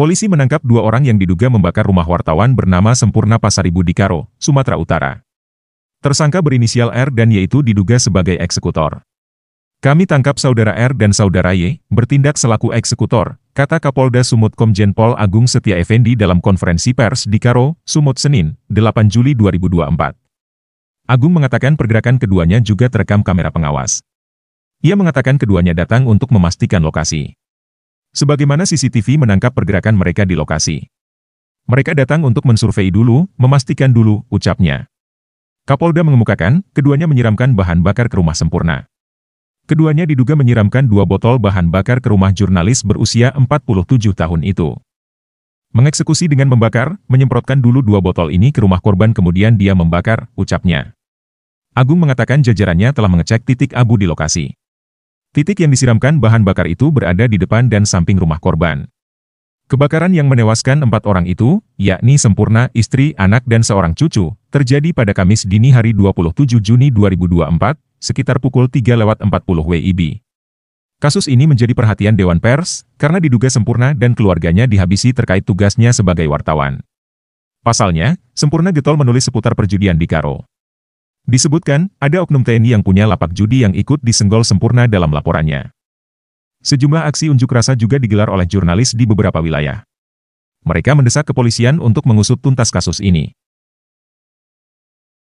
Polisi menangkap dua orang yang diduga membakar rumah wartawan bernama Sempurna Pasaribu di Karo, Sumatera Utara. Tersangka berinisial R dan yaitu diduga sebagai eksekutor. Kami tangkap saudara R dan saudara Y, bertindak selaku eksekutor, kata Kapolda Sumut Komjen Pol Agung Setia Effendi dalam konferensi pers di Karo, Sumut Senin, 8 Juli 2024. Agung mengatakan pergerakan keduanya juga terekam kamera pengawas. Ia mengatakan keduanya datang untuk memastikan lokasi. Sebagaimana CCTV menangkap pergerakan mereka di lokasi. Mereka datang untuk mensurvei dulu, memastikan dulu, ucapnya. Kapolda mengemukakan, keduanya menyiramkan bahan bakar ke rumah sempurna. Keduanya diduga menyiramkan dua botol bahan bakar ke rumah jurnalis berusia 47 tahun itu. Mengeksekusi dengan membakar, menyemprotkan dulu dua botol ini ke rumah korban kemudian dia membakar, ucapnya. Agung mengatakan jajarannya telah mengecek titik abu di lokasi. Titik yang disiramkan bahan bakar itu berada di depan dan samping rumah korban. Kebakaran yang menewaskan empat orang itu, yakni Sempurna, istri, anak dan seorang cucu, terjadi pada Kamis dini hari 27 Juni 2024, sekitar pukul 3.40 WIB. Kasus ini menjadi perhatian Dewan Pers, karena diduga Sempurna dan keluarganya dihabisi terkait tugasnya sebagai wartawan. Pasalnya, Sempurna getol menulis seputar perjudian di Karo. Disebutkan, ada oknum TNI yang punya lapak judi yang ikut disenggol sempurna dalam laporannya. Sejumlah aksi unjuk rasa juga digelar oleh jurnalis di beberapa wilayah. Mereka mendesak kepolisian untuk mengusut tuntas kasus ini.